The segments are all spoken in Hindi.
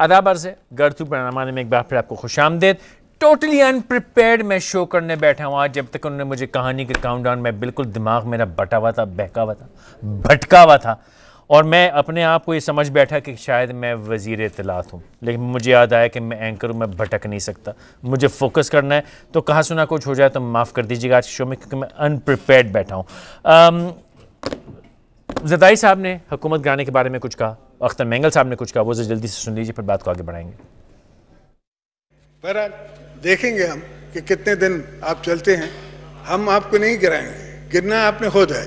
आदाब अर्ज है गर्तु पैनामाने में एक बार फिर आपको खुश आमदेद टोटली अनप्रिपेयर्ड मैं शो करने बैठा हूँ आज जब तक उन्होंने मुझे कहानी के काउंट डाउन में बिल्कुल दिमाग मेरा बटा हुआ था बहका हुआ था भटका हुआ था और मैं अपने आप को ये समझ बैठा कि शायद मैं वज़ी इतलात हूँ लेकिन मुझे याद आया कि मैं एंकर हूँ मैं भटक नहीं सकता मुझे फोकस करना है तो कहाँ सुना कुछ हो जाए तो माफ़ कर दीजिएगा आज शो में क्योंकि मैं अनप्रिपेयर्ड बैठा हूँ जदाई साहब ने हुकूमत गाने के बारे में कुछ कहा अख्तर मैंगल साहब ने कुछ कहा वो जल्दी से सुन लीजिए फिर बात को आगे बढ़ाएंगे बहरहाल देखेंगे हम कि कितने दिन आप चलते हैं हम आपको नहीं गिराएंगे गिरना आपने खुद है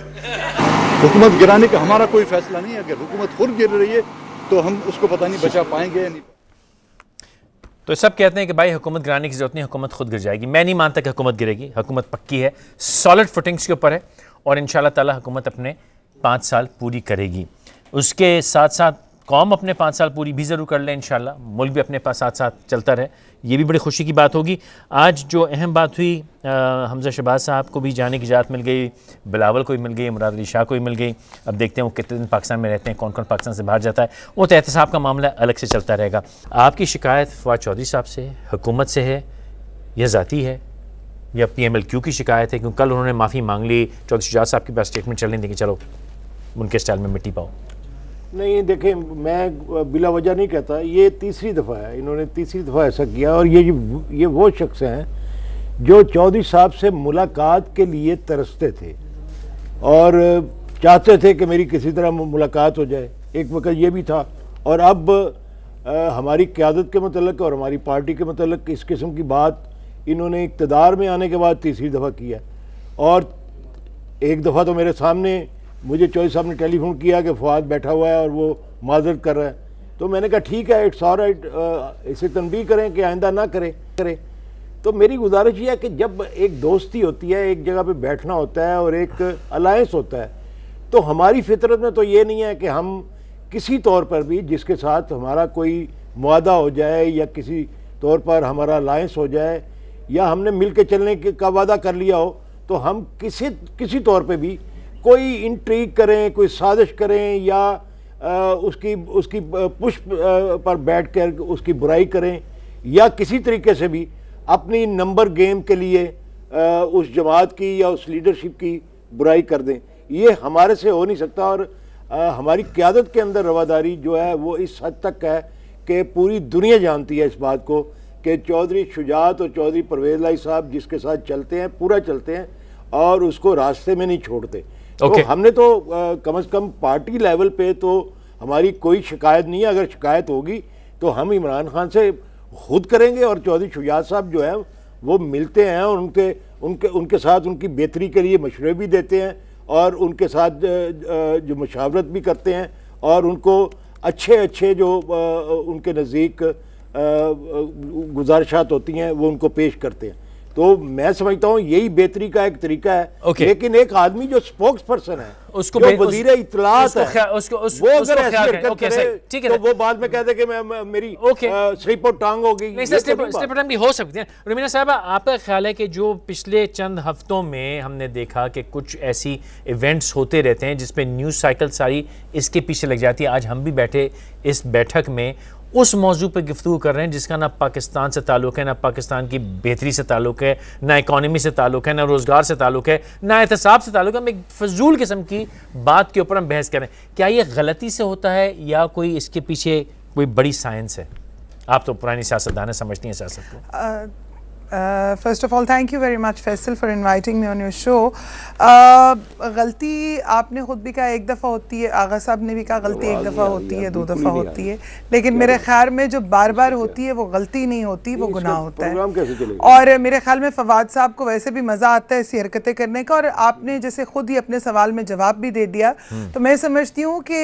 हुकूमत गिराने का हमारा कोई फैसला नहीं है अगर हुकूमत खुद गिर रही है तो हम उसको पता नहीं बचा पाएंगे या नहीं तो सब कहते हैं कि भाई हुकूमत गिराने की जरूरत नहीं हुकूमत खुद गिर जाएगी मैं नहीं मानता कि हुकूमत गिरेगी हुकूमत पक्की है सॉलिड फुटिंग्स के ऊपर है और इन ताला हुकूमत अपने पाँच साल पूरी करेगी उसके साथ साथ कौम अपने पाँच साल पूरी भी ज़रूर कर लें इन मुल्क भी अपने पास साथ साथ चलता रहे ये भी बड़ी खुशी की बात होगी आज जो अहम बात हुई हमजा शहबाज साहब को भी जाने की इजात मिल गई बिलावल को भी मिल गई इमराद अली शाह को भी मिल गई अब देखते हैं वो कितने दिन पाकिस्तान में रहते हैं कौन कौन पाकिस्तान से बाहर जाता है वो तो एहतसाब का मामला अलग से चलता रहेगा आपकी शिकायत फवाद चौधरी साहब से हुकूमत से है या ज़ाती है या पी एम एल क्यू की शिकायत है क्योंकि कल उन्होंने माफ़ी मांग ली चौधरी शुजात साहब के पास स्टेटमेंट चलने देखिए चलो उनके स्टाइल में मिट्टी पाओ नहीं देखें मैं बिला वजह नहीं कहता ये तीसरी दफ़ा है इन्होंने तीसरी दफ़ा ऐसा किया और ये ये वो शख्स हैं जो चौधरी साहब से मुलाकात के लिए तरसते थे और चाहते थे कि मेरी किसी तरह मुलाकात हो जाए एक वक्त ये भी था और अब आ, हमारी क्यादत के मतलब और हमारी पार्टी के मतलब इस किस्म की बात इन्होंने इकतदार में आने के बाद तीसरी दफ़ा किया और एक दफ़ा तो मेरे सामने मुझे चौधरी साहब ने टेलीफोन किया कि फवाद बैठा हुआ है और वो माजरत कर रहा है तो मैंने कहा ठीक है इट्स और राइट इसे तनबी करें कि आइंदा ना करें करें तो मेरी गुजारिश यह है कि जब एक दोस्ती होती है एक जगह पे बैठना होता है और एक अलायंस होता है तो हमारी फितरत में तो ये नहीं है कि हम किसी तौर पर भी जिसके साथ हमारा कोई मुआदा हो जाए या किसी तौर पर हमारा अलायंस हो जाए या हमने मिल के चलने का वादा कर लिया हो तो हम किसी किसी तौर पर भी कोई इंट्रीक करें कोई साजिश करें या आ, उसकी उसकी पुष्प पर बैठ कर उसकी बुराई करें या किसी तरीके से भी अपनी नंबर गेम के लिए आ, उस जमात की या उस लीडरशिप की बुराई कर दें ये हमारे से हो नहीं सकता और आ, हमारी क्यादत के अंदर रवादारी जो है वो इस हद तक है कि पूरी दुनिया जानती है इस बात को कि चौधरी शुजात और चौधरी परवेज लाई साहब जिसके साथ चलते हैं पूरा चलते हैं और उसको रास्ते में नहीं छोड़ते ओके तो हमने तो आ, कम से कम पार्टी लेवल पे तो हमारी कोई शिकायत नहीं है अगर शिकायत होगी तो हम इमरान खान से खुद करेंगे और चौधरी शुजात साहब जो है वो मिलते हैं और उनके उनके उनके साथ उनकी बेहतरी के लिए मशवरे भी देते हैं और उनके साथ जो मशावरत भी करते हैं और उनको अच्छे अच्छे जो उनके नज़दीक गुजारिशात होती हैं वो उनको पेश करते हैं तो मैं समझता हूँ यही बेहतरी का एक तरीका है okay. लेकिन एक आदमी जो स्पोक्स पर्सन है उसको जो वजीर उस, इतलात है उसको, उस, वो okay, ठीक है तो वो बाद में कहते मैं मेरी okay. स्लिप और टांग होगी नहीं भी हो सकती है रुमीना साहब आपका ख्याल है कि जो पिछले चंद हफ्तों में हमने देखा कि कुछ ऐसी इवेंट्स होते रहते हैं जिसपे न्यूज़ साइकिल सारी इसके पीछे लग जाती है आज हम भी बैठे इस बैठक में उस मौजू पर गुफ्तु कर रहे हैं जिसका ना पाकिस्तान से ताल्लुक़ है ना पाकिस्तान की बेहतरी से ताल्लुक़ है ना इकानमी से ताल्लुक़ है ना रोज़गार से ताल्लुक़ है ना एहतसाब से ताल्लुक़ है हम एक फजूल किस्म की बात के ऊपर हम बहस करें क्या ये गलती से होता है या कोई इसके पीछे कोई बड़ी साइंस है आप तो पुरानी सियासतदान समझती हैं सियासत को Uh, first of all, thank you very much, Faisal, for inviting me on your show. Uh, गलती आपने खुद भी कहा एक दफ़ा होती है आगा साहब ने भी कहा गलती एक दफ़ा होती है दो दफ़ा होती है लेकिन मेरे ख्याल में जो बार बार होती है वो गलती नहीं होती वो गुनाह होता है और मेरे ख्याल में फवाद साहब को वैसे भी मज़ा आता है ऐसी हरकतें करने का और आपने जैसे खुद ही अपने सवाल में जवाब भी दे दिया हम्म। तो मैं समझती हूँ कि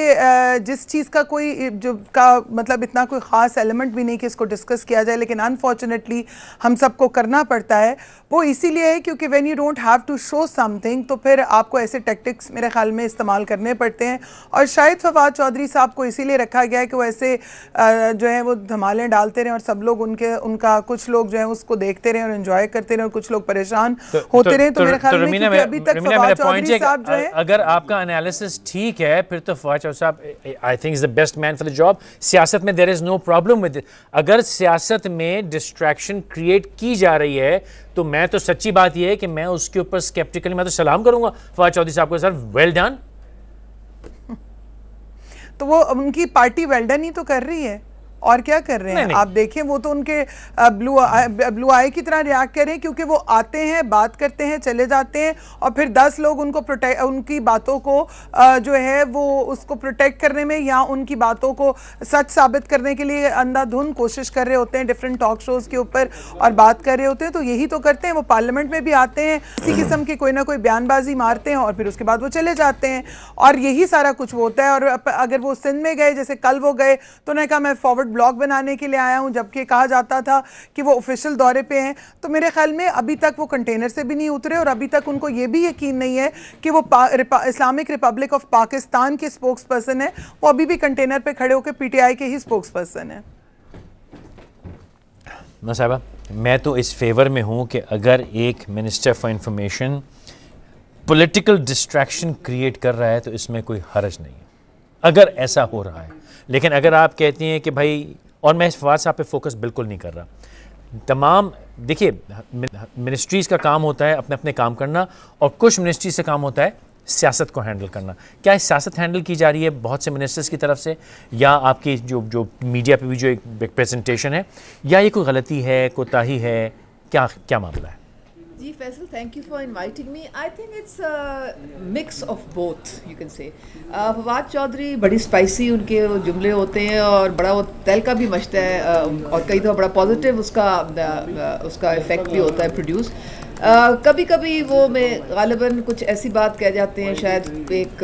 जिस चीज़ का कोई जो का मतलब इतना कोई ख़ास एलिमेंट भी नहीं कि इसको डिस्कस किया जाए लेकिन अनफॉर्चुनेटली हम सबको करना पड़ता है वो इसीलिए है क्योंकि when you don't have to show something तो फिर आपको ऐसे टेक्टिक्स मेरे ख्याल में इस्तेमाल करने पड़ते हैं और शायद फवाद चौधरी साहब को इसीलिए रखा गया है कि वो ऐसे जो है वो धमालें डालते रहें और सब लोग उनके उनका कुछ लोग जो है उसको देखते रहें और इन्जॉय करते रहें और कुछ लोग परेशान तो, तो, होते तो, रहे तो, मेरे ख्याल में अभी तक फवाद चौधरी साहब जो है अगर आपका अनालिसिस ठीक है फिर तो फवाद चौधरी साहब I think is the best man for the job सियासत में there is no problem with अगर सियासत में डिस्ट्रैक्शन क्रिएट की जा रही है तो मैं तो सच्ची बात यह है कि मैं उसके ऊपर स्केप्टिकली मैं तो सलाम करूंगा फवाद चौधरी साहब को सर वेल डन तो वो उनकी पार्टी वेल्डन ही तो कर रही है और क्या कर रहे हैं आप देखें वो तो उनके ब्लू आ, ब्लू आई की तरह रिएक्ट करें क्योंकि वो आते हैं बात करते हैं चले जाते हैं और फिर दस लोग उनको प्रोटेक्ट उनकी बातों को जो है वो उसको प्रोटेक्ट करने में या उनकी बातों को सच साबित करने के लिए अंधाधुन कोशिश कर रहे होते हैं डिफरेंट टॉक शोज़ के ऊपर और बात कर रहे होते हैं तो यही तो करते हैं वो पार्लियामेंट में भी आते हैं इसी किस्म की कोई ना कोई बयानबाजी मारते हैं और फिर उसके बाद वो चले जाते हैं और यही सारा कुछ होता है और अगर वो सिंध में गए जैसे कल वो गए तो उन्होंने कहा मैं फॉरवर्ड ब्लॉग बनाने के लिए आया हूँ जबकि कहा जाता था कि वो ऑफिशियल दौरे पे हैं तो मेरे ख्याल में अभी तक वो कंटेनर से भी नहीं उतरे और अभी तक उनको ये भी यकीन नहीं है कि वो इस्लामिक रिपब्लिक ऑफ पाकिस्तान के स्पोक्स पर्सन है वो अभी भी कंटेनर पर खड़े होकर पी के ही स्पोक्स पर्सन है साहबा मैं तो इस फेवर में हूँ कि अगर एक minister for information political distraction create कर रहा है तो इसमें कोई हर्ज नहीं है अगर ऐसा हो रहा है लेकिन अगर आप कहती हैं कि भाई और मैं इस फवाद साहब पे फोकस बिल्कुल नहीं कर रहा तमाम देखिए मिनिस्ट्रीज़ का काम होता है अपने अपने काम करना और कुछ मिनिस्ट्रीज से काम होता है सियासत को हैंडल करना क्या सियासत हैंडल की जा रही है बहुत से मिनिस्टर्स की तरफ से या आपकी जो जो मीडिया पे भी जो एक प्रेजेंटेशन है या ये कोई गलती है कोताही है क्या क्या मामला है जी Faisal thank you for inviting me I think it's mix of both you can say Fawad Chaudhary बड़ी स्पाइसी उनके जुमले होते हैं और बड़ा वो तल का भी मचता है um, और कई दफ़ा बड़ा पॉजिटिव उसका uh, uh, उसका इफेक्ट भी होता है प्रोड्यूस कभी कभी वो मैं गालिबा कुछ ऐसी बात कह जाते हैं शायद एक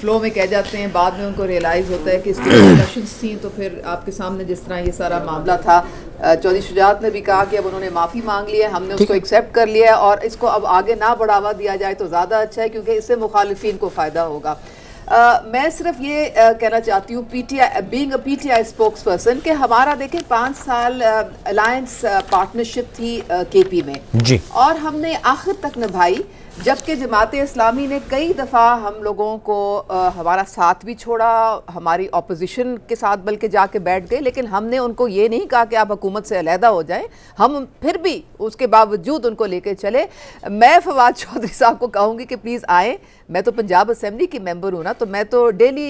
फ़्लो में कह जाते हैं बाद में उनको रियलाइज़ होता है कि इसकी थी तो फिर आपके सामने जिस तरह ये सारा मामला था चौधरी शुजात ने भी कहा कि अब उन्होंने माफ़ी मांग ली है हमने उसको एक्सेप्ट कर लिया है और इसको अब आगे ना बढ़ावा दिया जाए तो ज़्यादा अच्छा है क्योंकि इससे मुखालफी को फ़ायदा होगा आ, मैं सिर्फ ये आ, कहना चाहती हूँ P T I being P T I spokesperson कि हमारा देखें पाँच साल अलायंस पार्टनरशिप थी के पी में जी और हमने आखिर तक निभाई जबकि जमात इस्लामी ने कई दफ़ा हम लोगों को आ, हमारा साथ भी छोड़ा हमारी अपोजिशन के साथ बल्कि जाके बैठ गए लेकिन हमने उनको ये नहीं कहा कि आप हुकूमत से अलहदा हो जाएं हम फिर भी उसके बावजूद उनको लेके चले मैं फवाद चौधरी साहब को कहूँगी कि प्लीज़ आएँ मैं तो पंजाब असेंबली की मेंबर हूँ ना तो मैं तो डेली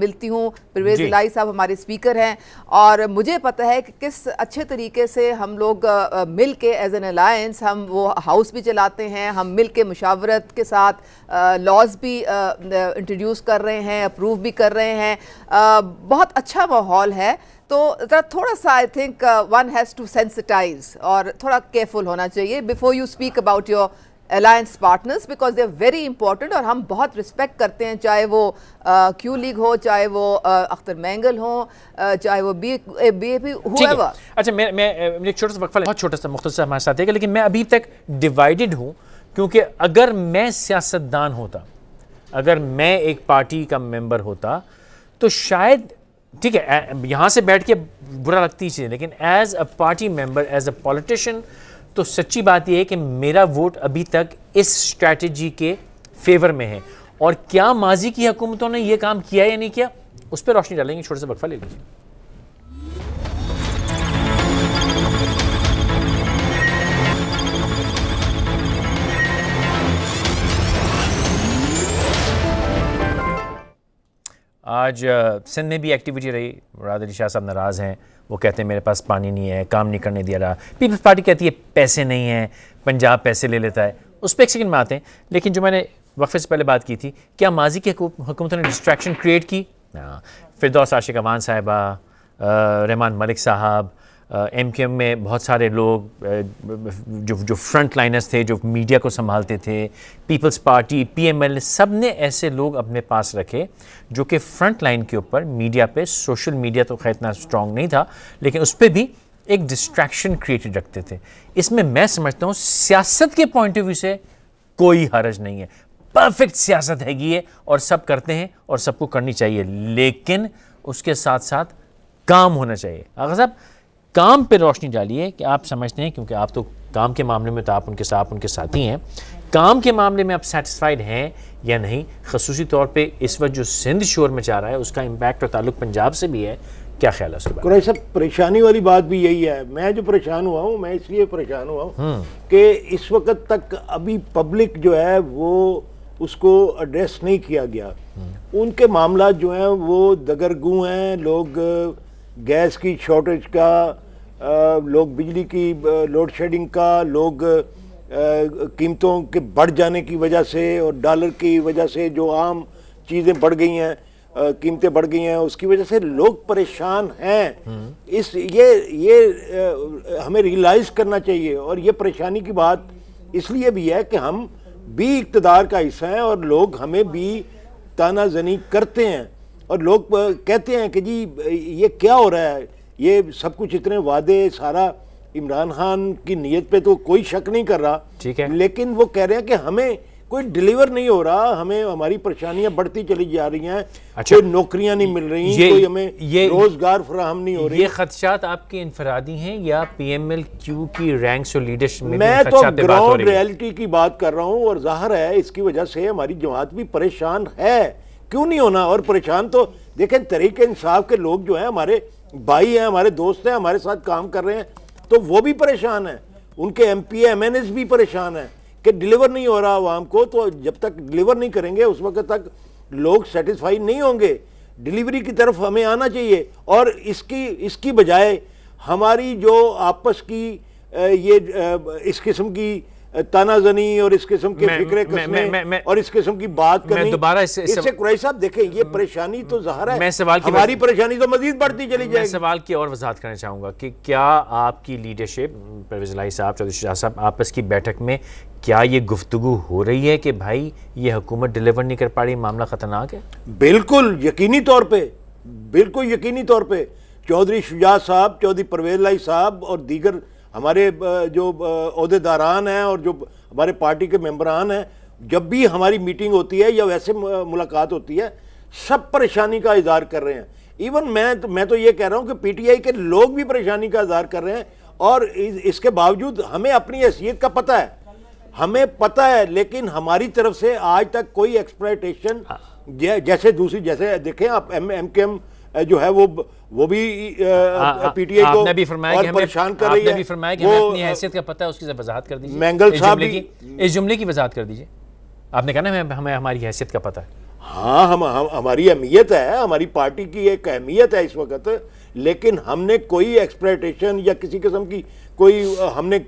मिलती हूँ परवेज लाई साहब हमारे स्पीकर हैं और मुझे पता है कि किस अच्छे तरीके से हम लोग मिल के एज एन अलायंस हम वो हाउस भी चलाते हैं हम मिल के मुशावरत के साथ लॉज भी इंट्रोड्यूस कर रहे हैं अप्रूव भी कर रहे हैं बहुत अच्छा माहौल है तो थोड़ा सा I think one has to sensitize और थोड़ा केयरफुल होना चाहिए before you speak about your alliance partners because they are very important और हम बहुत रिस्पेक्ट करते हैं चाहे वो क्यू लीग हो चाहे वो अख्तर मैंगल हो चाहे वो बी बी ए पी हुआ अच्छा मैं मैं एक छोटा सा वक्फा बहुत छोटा सा मुख्तर हमारे साथ है लेकिन मैं अभी तक डिवाइडेड हूँ क्योंकि अगर मैं सियासतदान होता अगर मैं एक पार्टी का मेम्बर होता तो शायद ठीक है यहाँ से बैठ के बुरा लगती चीज़ें लेकिन as a party member as a politician तो सच्ची बात यह है कि मेरा वोट अभी तक इस स्ट्रैटेजी के फेवर में है और क्या माजी की हुकूमतों ने यह काम किया या नहीं किया उस पर रोशनी डालेंगे छोटे से वक्फा ले लीजिए आज सिंध में भी एक्टिविटी रही मुराद अली शाह साहब नाराज़ हैं वो कहते हैं मेरे पास पानी नहीं है काम नहीं करने दिया रहा पीपल्स पार्टी कहती है पैसे नहीं हैं पंजाब पैसे ले लेता है उस पर एक सेकेंड में आते हैं लेकिन जो मैंने वक्फे से पहले बात की थी क्या माजी की हुकूमतों ने डिस्ट्रैक्शन क्रिएट की हाँ। फिरदौस आशिक अवान साहिबा रहमान मलिक साहब एम uh, में बहुत सारे लोग जो जो फ्रंट लाइनर्स थे जो मीडिया को संभालते थे पीपल्स पार्टी पीएमएल सब ने ऐसे लोग अपने पास रखे जो कि फ्रंट लाइन के ऊपर मीडिया पे सोशल मीडिया तो खैर इतना स्ट्रॉन्ग नहीं था लेकिन उस पर भी एक डिस्ट्रैक्शन क्रिएटेड रखते थे इसमें मैं समझता हूँ सियासत के पॉइंट ऑफ व्यू से कोई हरज नहीं है परफेक्ट सियासत है ये और सब करते हैं और सबको करनी चाहिए लेकिन उसके साथ साथ काम होना चाहिए अगर साहब काम पर रोशनी डालिए कि आप समझते हैं क्योंकि आप तो काम के मामले में तो आप उनके साथ उनके साथी हैं काम के मामले में आप सेटिस्फाइड हैं या नहीं खसूसी तौर पे इस वक्त जो सिंध शोर में जा रहा है उसका इम्पैक्ट और ताल्लुक पंजाब से भी है क्या ख्याल है सर सब परेशानी वाली बात भी यही है मैं जो परेशान हुआ हूँ मैं इसलिए परेशान हुआ हूँ हम्म। कि इस वक्त तक अभी पब्लिक जो है वो उसको एड्रेस नहीं किया गया हम्म। उनके मामला जो हैं वो दगरगू हैं लोग गैस की शॉर्टेज का लोग बिजली की लोड शेडिंग का लोग कीमतों के बढ़ जाने की वजह से और डॉलर की वजह से जो आम चीज़ें बढ़ गई हैं कीमतें बढ़ गई हैं उसकी वजह से लोग परेशान हैं हम्म। इस ये ये आ, हमें रियलाइज़ करना चाहिए और ये परेशानी की बात इसलिए भी है कि हम भी इकतदार का हिस्सा हैं और लोग हमें भी ताना जनी करते हैं और लोग कहते हैं कि जी ये क्या हो रहा है ये सब कुछ इतने वादे सारा इमरान खान की नीयत पे तो कोई शक नहीं कर रहा ठीक है लेकिन वो कह रहे हैं कि हमें कोई डिलीवर नहीं हो रहा हमें हमारी परेशानियां बढ़ती चली जा रही हैं अच्छा, कोई नौकरियां नहीं मिल रही ये, कोई हमें ये रोजगार फ्राहम नहीं हो रही ये खदशात आपके इनफरादी हैं या पीएमएल क्यू की रैंक्स और लीडरशिप में मैं तो ग्राउंड रियलिटी की बात कर रहा हूँ और जाहिर है इसकी वजह से हमारी जमात भी परेशान है क्यों नहीं होना और परेशान तो देखें तरीके इंसाफ के लोग जो है हमारे भाई हैं हमारे दोस्त हैं हमारे साथ काम कर रहे हैं तो वो भी परेशान हैं उनके M P M N S भी परेशान हैं कि डिलीवर नहीं हो रहा आवाम को तो जब तक डिलीवर नहीं करेंगे उस वक्त तक लोग सेटिस्फाई नहीं होंगे डिलीवरी की तरफ हमें आना चाहिए और इसकी इसकी बजाय हमारी जो आपस की ये इस किस्म की तानाजनी और इस किस्म के फिक्रे मैं, मैं, मैं, और इस किस्म की बात करनी दोबारा इससे, इससे कुरैश साहब देखें ये परेशानी तो जहर है सवाल की हमारी परेशानी तो मजीद बढ़ती चली जाए सवाल की और वजाहत करना चाहूँगा कि क्या आपकी लीडरशिप परवेज लाई साहब चौधरी शाह साहब आपस की बैठक में क्या ये गुफ्तु हो रही है कि भाई ये हुकूमत डिलीवर नहीं कर पा रही मामला ख़तरनाक है बिल्कुल यकीनी तौर पर बिल्कुल यकीनी तौर पर चौधरी शुजात साहब चौधरी परवेज लाई साहब और दीगर हमारे जो अहदेदारान हैं और जो हमारे पार्टी के मेम्बरान हैं जब भी हमारी मीटिंग होती है या वैसे मुलाकात होती है सब परेशानी का इजहार कर रहे हैं इवन मैं तो मैं तो ये कह रहा हूँ कि पीटीआई के लोग भी परेशानी का इजहार कर रहे हैं और इसके बावजूद हमें अपनी हैसियत का पता है हमें पता है लेकिन हमारी तरफ से आज तक कोई एक्सप्लाइटेशन हाँ। जैसे दूसरी जैसे देखें आप एम एम के एम जो है वो वो भी हाँ, हाँ, पीटीआई को भी और परेशान कर रही है भी फरमाया कि अपनी हैसियत का पता है उसकी वजाहत कर दीजिए मैंगल साहब की इस जुमले की वजाहत कर दीजिए आपने कहा ना हमें हमारी हैसियत का पता है हाँ हम, हम हमारी अहमियत है हमारी पार्टी की एक अहमियत है इस वक्त लेकिन हमने कोई एक्सप्लेटेशन या किसी किस्म की कोई हमने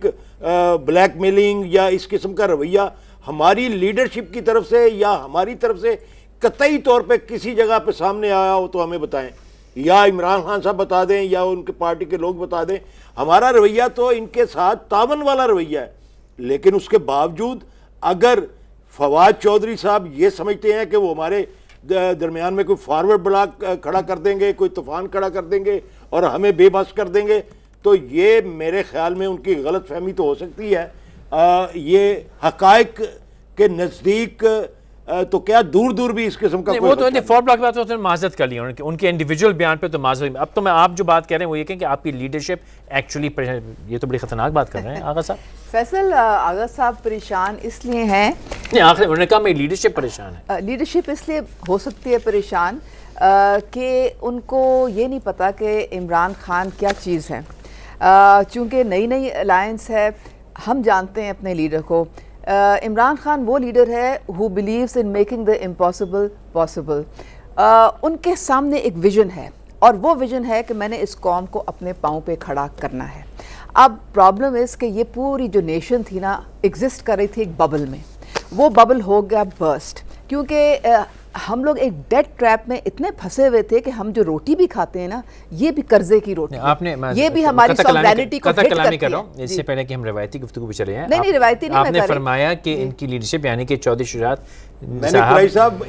ब्लैक मेलिंग या इस किस्म का रवैया हमारी लीडरशिप की तरफ से या हमारी तरफ से कतई तौर पर किसी जगह पर सामने आया हो तो हमें बताएं या इमरान खान साहब बता दें या उनके पार्टी के लोग बता दें हमारा रवैया तो इनके साथ तावन वाला रवैया है लेकिन उसके बावजूद अगर फवाद चौधरी साहब ये समझते हैं कि वो हमारे दरमियान में कोई फारवर्ड ब्लॉक खड़ा कर देंगे कोई तूफान खड़ा कर देंगे और हमें बेबस कर देंगे तो ये मेरे ख्याल में उनकी गलत फहमी तो हो सकती है आ, ये हकायक के नज़दीक तो क्या दूर दूर भी इस किस्म का वो तो नहीं फोर ब्लॉक बात तो माजत कर लिया उनके उनके इंडिविजुअल बयान पे तो माजत अब तो मैं आप जो बात कह रहे हैं वो ये कहें कि आपकी लीडरशिप एक्चुअली ये तो बड़ी खतरनाक बात कर रहे हैं आगा साहब फैसल आगा साहब परेशान इसलिए हैं नहीं आखिर उन्होंने कहा मेरी लीडरशिप परेशान है लीडरशिप इसलिए हो सकती है परेशान कि उनको ये नहीं पता कि इमरान खान क्या चीज़ है चूँकि नई नई अलायंस है हम जानते हैं अपने लीडर को इमरान uh, खान वो लीडर है who believes in making the impossible possible उनके सामने एक विजन है और वो विजन है कि मैंने इस कॉम को अपने पाँव पे खड़ा करना है अब प्रॉब्लम इस कि ये पूरी जो नेशन थी ना एग्जिस्ट कर रही थी एक बबल में वो बबल हो गया बर्स्ट क्योंकि uh, हम लोग एक डेट ट्रैप में इतने फंसे हुए थे कि हम जो रोटी भी खाते हैं ना ये भी कर्जे की रोटी आपने ये भी अच्छा, हमारी सॉवरेनिटी को हिट करती कर है इससे पहले कि हम रिवायती गुफ्तगू भी चले हैं नहीं नहीं रिवायती नहीं आपने फरमाया कि इनकी लीडरशिप यानी कि चौधरी शुजात साहब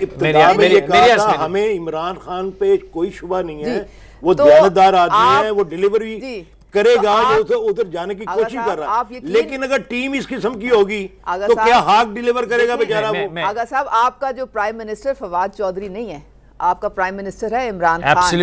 हमें इमरान खान पे कोई शुबा नहीं है वो तो दयानतदार आदमी है वो डिलीवरी करेगा तो जो उधर जाने की कोशिश कर रहा है लेकिन अगर टीम इस किस्म की होगी तो क्या हाक डिलीवर करेगा बेचारा वो आगा साहब आपका जो प्राइम मिनिस्टर फवाद चौधरी नहीं है आपका प्राइम मिनिस्टर है इमरान खान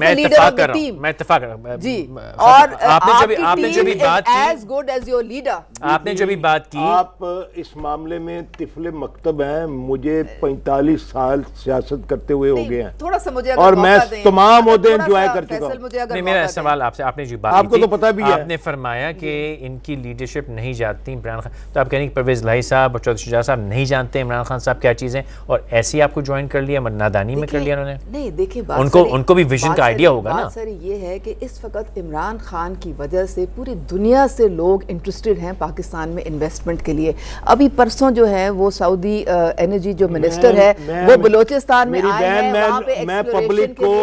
मैं इत्तेफाक कर आपने जो भी बात की as good as your leader आपने जो भी बात की आप इस मामले में तिफले मकतब हैं मुझे 45 साल सियासत करते हुए हो गए हैं थोड़ा सा मुझे और मैं तमाम मुद्दे एंजॉय कर चुका हूं मेरा सवाल आपसे आपने जो बात आपको तो पता भी है आपने फरमाया कि इनकी लीडरशिप नहीं जाती इमरान खान तो आप कह रहे हैं परवेज लाई साहब और चौधरी शुजा साहब नहीं जानते इमरान खान साहब क्या चीज़ें और ऐसी आपको ज्वाइन कर लिया मन्ना राजधानी में कर लिया उन्होंने नहीं देखिए उनको उनको भी विजन का आइडिया होगा ना सर ये है कि इस वक्त इमरान खान की वजह से पूरी दुनिया से लोग इंटरेस्टेड हैं पाकिस्तान में इन्वेस्टमेंट के लिए अभी परसों जो है वो सऊदी एनर्जी जो मिनिस्टर है वो बलोचिस्तान में आए हैं मैं पब्लिक को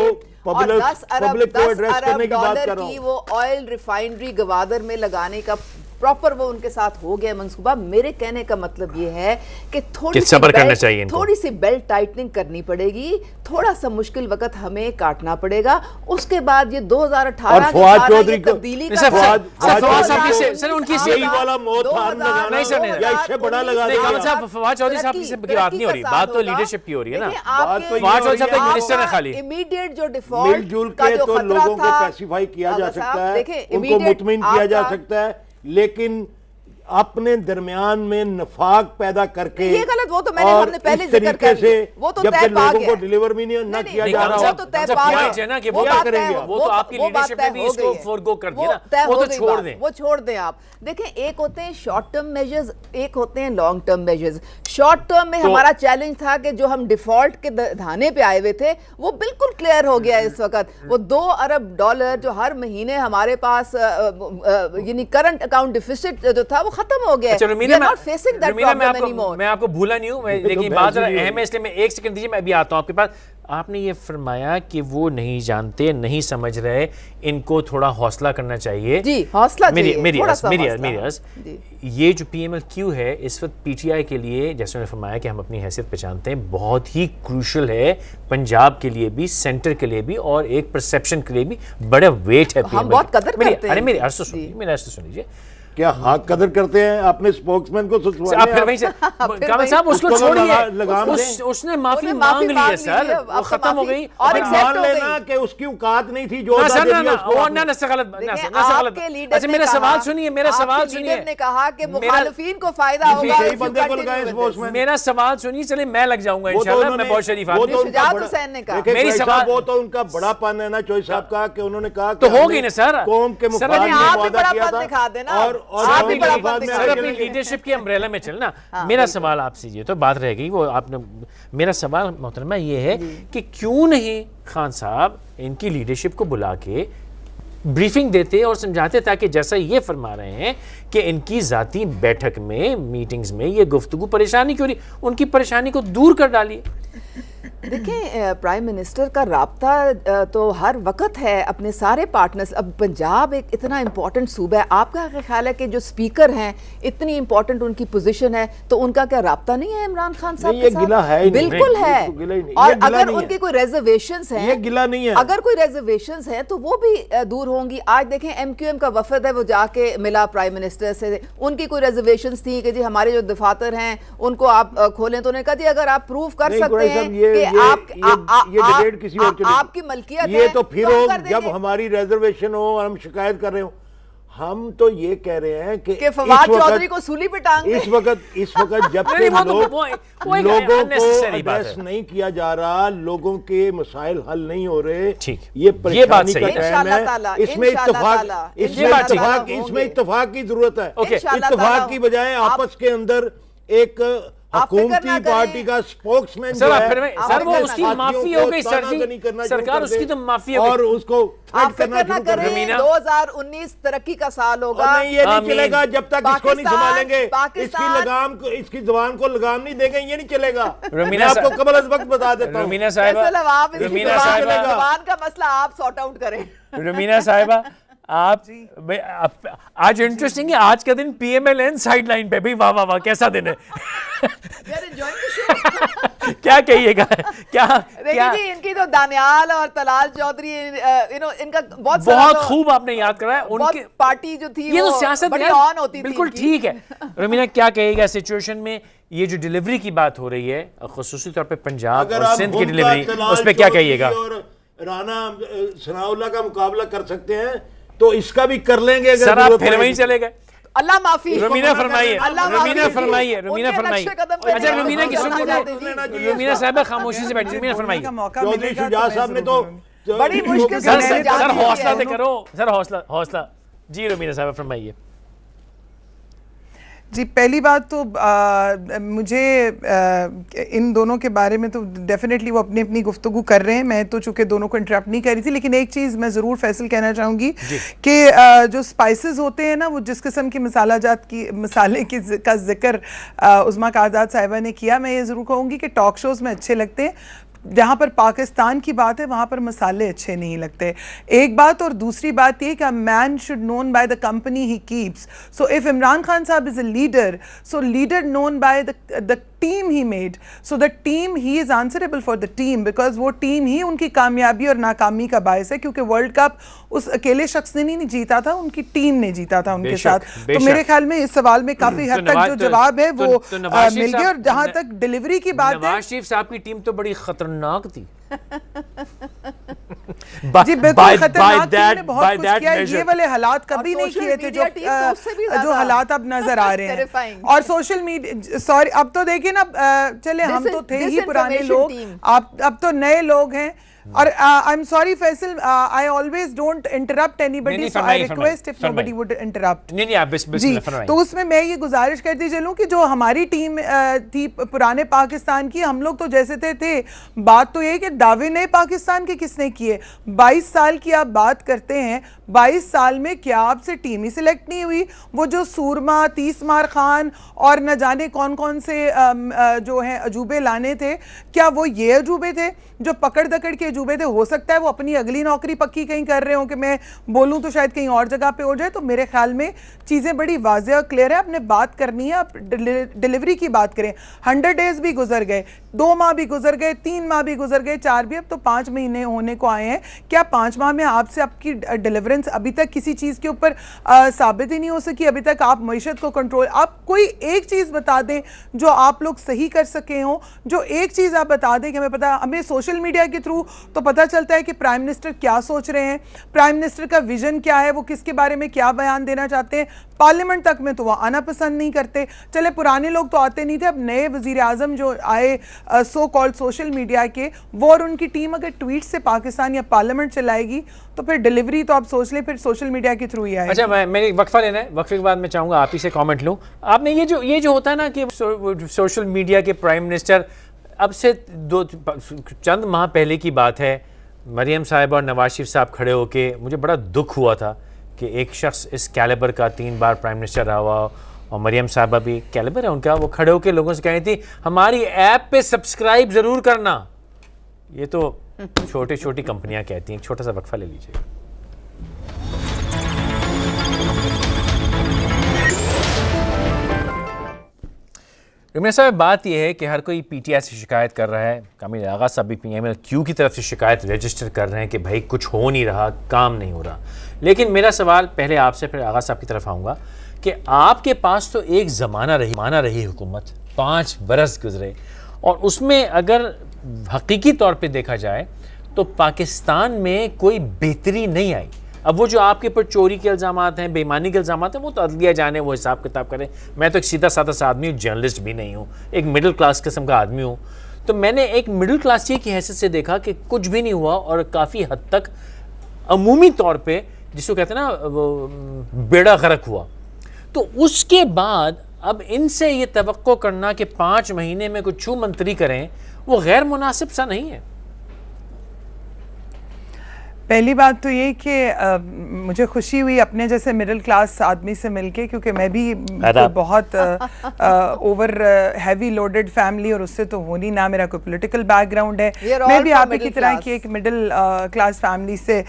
पब्लिक को एड्रेस करने की बात कर रहा हूं वो ऑयल रिफाइनरी गवादर में लगाने का प्रॉपर वो उनके साथ हो गया मनसूबा मेरे कहने का मतलब ये है कि थोड़ी सबर करना चाहिए थोड़ी सी बेल्ट टाइटनिंग करनी पड़ेगी थोड़ा सा मुश्किल वक्त हमें काटना पड़ेगा उसके बाद ये 2018 की तब्दीली उनकी सही वाला मौत नहीं सर या इससे बड़ा लगा साहब फवाद चौधरी साहब की बात नहीं हो रही बात तो लीडरशिप की हो रही है ना तो फवाद चौधरी साहब तो मिनिस्टर है खाली इमीडिएट जो डिफॉल्ट का जो तो खतरा था लोगों को पैसिफाई किया जा सकता है उनको मुतमिन किया जा सकता है लेकिन अपने दरमियान में नफाक पैदा करके ये गलत वो तो मैंने हमने पहले जिक्र कर से वो तो तय पा गया डिलीवर भी नहीं ना किया जा रहा तो तय पा गया ना कि वो क्या करेंगे वो तो आपकी लीडरशिप में भी इसको फॉरगो कर दिया ना वो तो छोड़ दें वो छोड़ दें आप देखें एक होते हैं शॉर्ट टर्म मेजर्स एक होते हैं long term measures short term में तो हमारा चैलेंज था कि जो हम डिफॉल्ट के धाने पे आए हुए थे वो बिल्कुल क्लियर हो गया इस हम्म, वक्त हम्म। वो दो अरब डॉलर जो हर महीने हमारे पास यानी करंट अकाउंट डिफिसिट जो था वो खत्म हो गए अच्छा, रुमीना, मैं, आपको, मैं आपको भूला नहीं हूँ लेकिन बात अहम है इसलिए मैं एक सेकंड दीजिए मैं अभी आता हूँ आपके पास आपने ये फरमाया कि वो नहीं जानते नहीं समझ रहे इनको थोड़ा हौसला करना चाहिए जी हौसला मेरी मेरी अस, मेरी अस, मेरी ये जो पी एम एल क्यू है इस वक्त पी टी आई के लिए जैसे उन्होंने फरमाया कि हम अपनी हैसियत पहचानते हैं बहुत ही क्रूशल है पंजाब के लिए भी सेंटर के लिए भी और एक परसेप्शन के लिए भी बड़ा वेट है हम बहुत कदर मेरी, करते अरे मेरी अर्ज सुन सुनिए मेरी अर्ज सुन लीजिए क्या हाँ कदर करते हैं अपने स्पोक्समैन को अच्छा, आप फिर वहीं से कामल साहब उसको छोड़िए उस, उसने माफी मांग ली है सर वो खत्म हो गई और मान लेना कि उसकी औकात नहीं थी जो सर मेरा सवाल सुनिए मेरा सवाल सुनिए मेरा सवाल सुनिए चले मैं लग जाऊंगा तो मैं बहुत शरीफ तो मेरी सवाल वो तो उनका बड़ा पन है ना चोई साहब का उन्होंने कहा तो होगी ना सर कौम के मुख्य और सर अपनी लीडरशिप की अम्ब्रेला में चलना हाँ, मेरा सवाल आपसे ये तो बात रह गई वो आपने मेरा सवाल मोहतरमा ये है कि क्यों नहीं खान साहब इनकी लीडरशिप को बुला के ब्रीफिंग देते और समझाते ताकि जैसा ये फरमा रहे हैं कि इनकी ज़ाती बैठक में मीटिंग्स में ये गुफ्तु परेशानी क्यों रही उनकी परेशानी को दूर कर डालिए देखें प्राइम मिनिस्टर का रबता तो हर वक्त है अपने सारे पार्टनर्स अब पंजाब एक इतना इम्पोर्टेंट सूबा है आपका क्या ख्याल है कि जो स्पीकर हैं इतनी इम्पोर्टेंट उनकी पोजीशन है तो उनका क्या रबता नहीं है इमरान खान साहब के साथ गिला है बिल्कुल है तो और अगर उनके कोई रेजर्वेशन है गिला नहीं है अगर कोई रेजर्वेशन है तो वो भी दूर होंगी आज देखें एम क्यू एम का वफद है वो जाके मिला प्राइम मिनिस्टर से उनकी कोई रेजर्वेशन थी कि जी हमारे जो दफातर हैं उनको आप खोलें तो उन्होंने कहा जी अगर आप प्रूव कर सकते हैं आप ये, डिबेट किसी और आपकी मलकियत ये तो फिर तो हो जब हमारी रिजर्वेशन हो और हम शिकायत कर रहे हो हम तो ये कह रहे हैं कि, कि फवाद चौधरी को सूली पे टांग इस वक्त इस वक्त जब तक तो लो, लोगों को एड्रेस नहीं किया जा रहा लोगों के मसाइल हल नहीं हो रहे ठीक ये ये बात सही है इसमें इतफाक इसमें इतफाक इसमें इतफाक की जरूरत है इतफाक की बजाय आपस के अंदर एक हुकूमती पार्टी का स्पोक्समैन सर फिर सर वो उसकी माफी हो गई सर जी सरकार उसकी तो माफी हो गई और उसको करना शुरू कर दो करें 2019 तरक्की का साल होगा नहीं ये नहीं चलेगा जब तक इसको नहीं संभालेंगे इसकी लगाम को इसकी जुबान को लगाम नहीं देंगे ये नहीं चलेगा मैं आपको कबल वक्त बता देता हूँ रमीना साहब का मसला आप सॉर्ट आउट करें रमीना साहबा आप आज इंटरेस्टिंग है आज का दिन पीएमएल एन साइडलाइन पे भी वाह वाह वाह कैसा दिन है क्या कहिएगा क्या क्या जी इनकी तो दानियाल और तलाल चौधरी यू नो इनका बहुत बहुत तो खूब आपने याद कराया उनकी पार्टी जो थी ये तो सियासत ऑन होती बिल्कुल ठीक है रमीना क्या कहिएगा सिचुएशन में ये जो डिलीवरी की बात हो रही है खसूसी तौर पे पंजाब और सिंध की डिलीवरी उस पर क्या कहिएगा राना सनाउल्ला का मुकाबला कर सकते हैं तो इसका भी कर लेंगे अगर आप फिर वहीं चले गए अल्लाह माफी रुमीना फरमाइए रुमीना अच्छा, है रुमीना फरमाई अच्छा रुमीना की सुनते रुमीना साहब खामोशी से बैठी रुमीना फरमाइए चौधरी शुजा तो साहब ने तो बड़ी मुश्किल से तो- सर हौसला करो सर हौसला हौसला जी रुमीना साहब फरमाइए जी पहली बात तो आ, मुझे आ, इन दोनों के बारे में तो डेफिनेटली वो अपनी अपनी गुफ्तु कर रहे हैं मैं तो चूँकि दोनों को इंटरप्ट नहीं कर रही थी लेकिन एक चीज़ मैं ज़रूर फैसल कहना चाहूँगी कि जो स्पाइसेस होते हैं ना वो जिस किस्म के मसाला जात की मसाले की का जिक्र उज़मा आज़ाद साहिबा ने किया मैं ये ज़रूर कहूँगी कि टॉक शोज़ में अच्छे लगते हैं जहाँ पर पाकिस्तान की बात है वहाँ पर मसाले अच्छे नहीं लगते एक बात और दूसरी बात ये कि man should known by the company he keeps so if Imran Khan साहब is a leader so leader known by the team he made so the team he is answerable for the team because वो टीम ही उनकी कामयाबी और नाकामी का बायस है क्योंकि वर्ल्ड कप उस अकेले शख्स ने नहीं जीता था उनकी टीम ने जीता था उनके साथ तो मेरे ख्याल में इस सवाल में काफी हद तो तक जो जवाब है तो- वो तो मिल गया और जहां तक डिलीवरी की बात है शरीफ साहब की टीम तो बड़ी खतरनाक थी जी बिल्कुल खतरनाक बहुत कुछ ये वाले हालात कभी नहीं किए थे जो तो जो हालात अब नजर आ रहे हैं और सोशल मीडिया सॉरी अब तो देखिए ना चले हम तो थे ही पुराने लोग आप अब तो नए लोग हैं और I am sorry Faisal I always don't interrupt anybody so I request if nobody would interrupt नहीं नहीं आप बिस्मिल्लाह तो उसमें मैं ये गुजारिश करती चलूं कि जो हमारी टीम uh, थी पुराने पाकिस्तान की हम लोग तो जैसे थे थे बात तो ये कि दावे नए पाकिस्तान के किसने किए 22 साल की आप बात करते हैं बाईस साल में क्या आपसे टीम ही सिलेक्ट नहीं हुई वो जो सूरमा तीस मार खान और न जाने कौन कौन से जो हैं अजूबे लाने थे क्या वो ये अजूबे थे जो पकड़ दकड़ के अजूबे थे हो सकता है वो अपनी अगली नौकरी पक्की कहीं कर रहे हो कि मैं बोलूँ तो शायद कहीं और जगह पर हो जाए तो मेरे ख्याल में चीज़ें बड़ी वाजह और क्लियर है आपने बात करनी है आप डिलीवरी की बात करें हंड्रेड डेज भी गुजर गए दो माह भी गुजर गए तीन माह भी गुजर गए चार भी अब तो पाँच महीने होने को आए हैं क्या पाँच माह में आपसे आपकी डिलीवरी डिफरेंस अभी तक किसी चीज़ के ऊपर साबित ही नहीं हो सकी अभी तक आप मीशत को कंट्रोल आप कोई एक चीज़ बता दें जो आप लोग सही कर सके हो जो एक चीज़ आप बता दें कि हमें पता हमें सोशल मीडिया के थ्रू तो पता चलता है कि प्राइम मिनिस्टर क्या सोच रहे हैं प्राइम मिनिस्टर का विजन क्या है वो किसके बारे में क्या बयान देना चाहते हैं पार्लियामेंट तक में तो वह आना पसंद नहीं करते चले पुराने लोग तो आते नहीं थे अब नए वजीर आजम जो आए सो कॉल्ड सोशल मीडिया के वो और उनकी टीम अगर ट्वीट से पाकिस्तान या पार्लियामेंट चलाएगी तो फिर डिलीवरी तो आप सोच घोसले फिर सोशल मीडिया के थ्रू ही आए अच्छा मैं मेरे वक्फा लेना है वक्फे के बाद मैं चाहूँगा आप ही से कॉमेंट लूँ आपने ये जो ये जो होता है ना कि सोशल मीडिया के प्राइम मिनिस्टर अब से दो चंद माह पहले की बात है मरीम साहब और नवाज शरीफ साहब खड़े होके मुझे बड़ा दुख हुआ था कि एक शख्स इस कैलेबर का तीन बार प्राइम मिनिस्टर रहा हुआ और मरीम साहबा भी कैलेबर है उनका वो खड़े होकर लोगों से कह रही थी हमारी ऐप पे सब्सक्राइब ज़रूर करना ये तो छोटी छोटी कंपनियां कहती हैं छोटा सा वक्फा ले लीजिए रुमिना साहब बात यह है कि हर कोई पीटीआई से शिकायत कर रहा है कामिल आगा साहब भी पी क्यू की तरफ से शिकायत रजिस्टर कर रहे हैं कि भाई कुछ हो नहीं रहा काम नहीं हो रहा लेकिन मेरा सवाल पहले आपसे फिर आगा साहब की तरफ आऊँगा कि आपके पास तो एक ज़माना रही माना रही हुकूमत पाँच बरस गुजरे और उसमें अगर हकीकी तौर पर देखा जाए तो पाकिस्तान में कोई बेहतरी नहीं आई अब वो जो आपके ऊपर चोरी के इल्ज़ाम हैं बेईमानी के इल्ज़ाम हैं वो तो अदलिया जाने वो हिसाब किताब करें मैं तो एक सीधा साधा सा आदमी हूँ जर्नलिस्ट भी नहीं हूँ एक मिडिल क्लास किस्म का आदमी हूँ तो मैंने एक मिडिल क्लास की हैसियत से देखा कि कुछ भी नहीं हुआ और काफ़ी हद तक अमूमी तौर पर जिसको कहते हैं ना बेड़ा गर्क हुआ तो उसके बाद अब इनसे ये तो करना कि पाँच महीने में कुछ छू मंत्री करें वो गैर मुनासिब सा नहीं है पहली बात तो ये कि मुझे खुशी हुई अपने जैसे मिडिल क्लास आदमी से मिलके क्योंकि मैं भी तो बहुत ओवर हैवी लोडेड फैमिली और उससे तो होनी ना मेरा कोई पॉलिटिकल बैकग्राउंड है मैं भी आप की तरह की एक मिडिल क्लास फैमिली से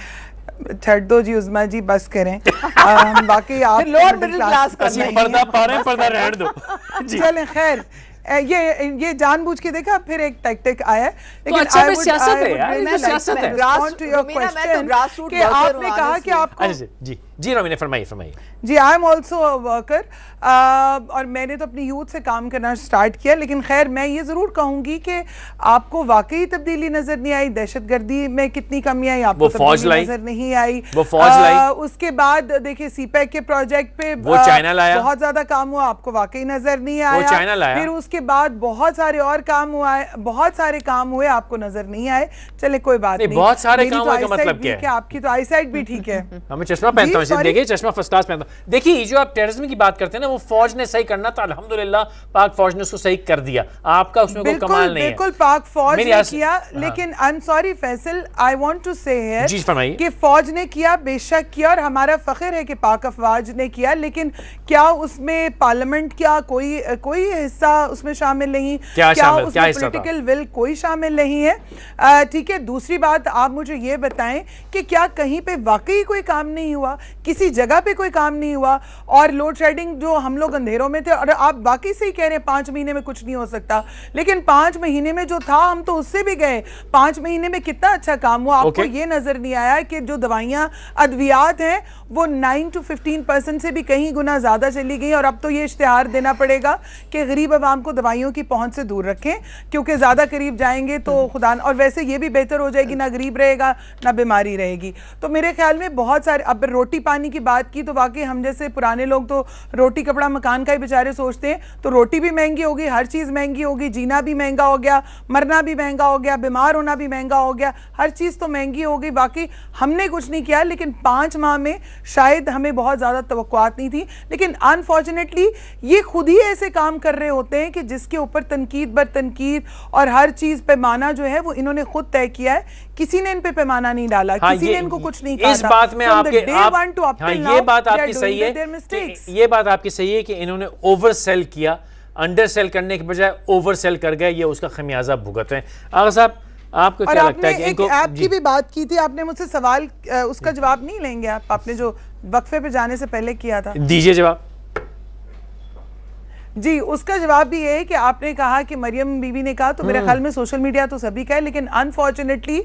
छठ दो जी उजमा जी बस करें बाकी आप लोअर मिडिल क्लास पर्दा पर्दा रहने दो चलें खैर ये ये जानबूझ के देखा फिर एक टैक्टिक आया तो लेकिन अच्छा, तो अच्छा सियासत है यार ये सियासत है लास्ट टू योर क्वेश्चन कि आपने कहा कि आपको जी जी रोमिना फरमाइए फरमाइए जी आई एम ऑल्सो वर्कर और मैंने तो अपनी यूथ से काम करना स्टार्ट किया लेकिन खैर मैं ये ज़रूर कहूँगी कि आपको वाकई तब्दीली नज़र नहीं आई दहशत गर्दी में कितनी कमी आई आपको फौज नज़र नहीं आई वो फौज लाई उसके बाद देखिए सीपैक e e e के प्रोजेक्ट पे वो चाइना लाया बहुत ज़्यादा काम हुआ आपको वाकई नज़र नहीं आया फिर उसके के बाद बहुत सारे और काम हुआ है बहुत सारे काम हुए आपको नजर नहीं आए चले कोई बात नहीं, नहीं। बहुत सारे काम तो का मतलब क्या है आपकी तो आईसाइट भी ठीक है हमें चश्मा पहनता हूँ देखिए चश्मा फर्स्ट क्लास पहनता हूँ देखिए जो आप टेरिज्म की बात करते हैं ना वो फौज ने सही करना था अलहमद पाक फौज ने उसको सही कर दिया आपका उसमें कोई कमाल नहीं बिल्कुल पाक फौज ने किया हाँ। लेकिन I am sorry Faisal I want to say कि फौज ने किया बेशक किया और हमारा फखिर है कि पाक अफवाज ने किया लेकिन क्या उसमें पार्लियामेंट क्या कोई कोई हिस्सा उसमें उसमें शामिल नहीं क्या, क्या शामिल, उसमें पॉलिटिकल विल कोई शामिल नहीं है ठीक है दूसरी बात आप मुझे ये बताएं कि क्या कहीं पे वाकई कोई काम नहीं हुआ किसी जगह पे कोई काम नहीं हुआ और लोड शेडिंग जो हम लोग अंधेरों में थे और आप बाकी से ही कह रहे हैं पाँच महीने में कुछ नहीं हो सकता लेकिन पाँच महीने में जो था हम तो उससे भी गए पाँच महीने में कितना अच्छा काम हुआ आपको ये नज़र नहीं आया कि जो दवाइयाँ अद्वियात हैं वो नाइन टू फिफ्टीन परसेंट से भी कहीं गुना ज़्यादा चली गई और अब तो ये इश्तहार देना पड़ेगा कि गरीब आवाम को दवाइयों की पहुंच से दूर रखें क्योंकि ज़्यादा करीब जाएंगे तो हम्म। खुदा और वैसे ये भी बेहतर हो जाएगी ना हम्म। गरीब रहेगा ना बीमारी रहेगी तो मेरे ख्याल में बहुत सारे अब रोटी पानी की बात की तो वाकई हम जैसे पुराने लोग तो रोटी कपड़ा मकान का ही बेचारे सोचते हैं तो रोटी भी महंगी होगी हर चीज़ महंगी होगी जीना भी महंगा हो गया मरना भी महंगा हो गया बीमार होना भी महंगा हो गया हर चीज़ तो महंगी हो गई बाकी हमने कुछ नहीं किया लेकिन पाँच माह में शायद हमें बहुत ज़्यादा तो नहीं थी लेकिन अनफॉर्चुनेटली ये खुद ही ऐसे काम कर रहे होते हैं कि कि जिसके ऊपर तनकीद बर तनकीद और हर चीज़ पैमाना जो है वो इन्होंने खुद तय किया है किसी ने इन पे पैमाना नहीं डाला हाँ, किसी ने इनको कुछ नहीं इस बात में आपके आप, हाँ, ये बात आपकी सही है ये बात आपकी सही है कि इन्होंने ओवर सेल किया अंडर सेल करने के बजाय ओवर सेल कर गए ये उसका खमियाजा भुगत है हैं साहब आपको और क्या लगता है कि एक ऐप की भी बात की थी आपने मुझसे सवाल उसका हम्म। जवाब नहीं लेंगे आप आपने जो वक्फे पे जाने से पहले किया था दीजिए जवाब जी उसका जवाब भी ये है कि आपने कहा कि मरियम बीबी ने कहा तो मेरे हम्म। ख्याल में सोशल मीडिया तो सभी का है लेकिन अनफॉर्चुनेटली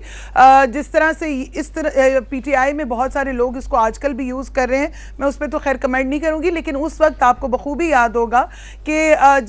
जिस तरह से इस तरह पीटीआई में बहुत सारे लोग इसको आजकल भी यूज़ कर रहे हैं मैं उस पर तो खैर कमेंट नहीं करूँगी लेकिन उस वक्त आपको बखूबी याद होगा कि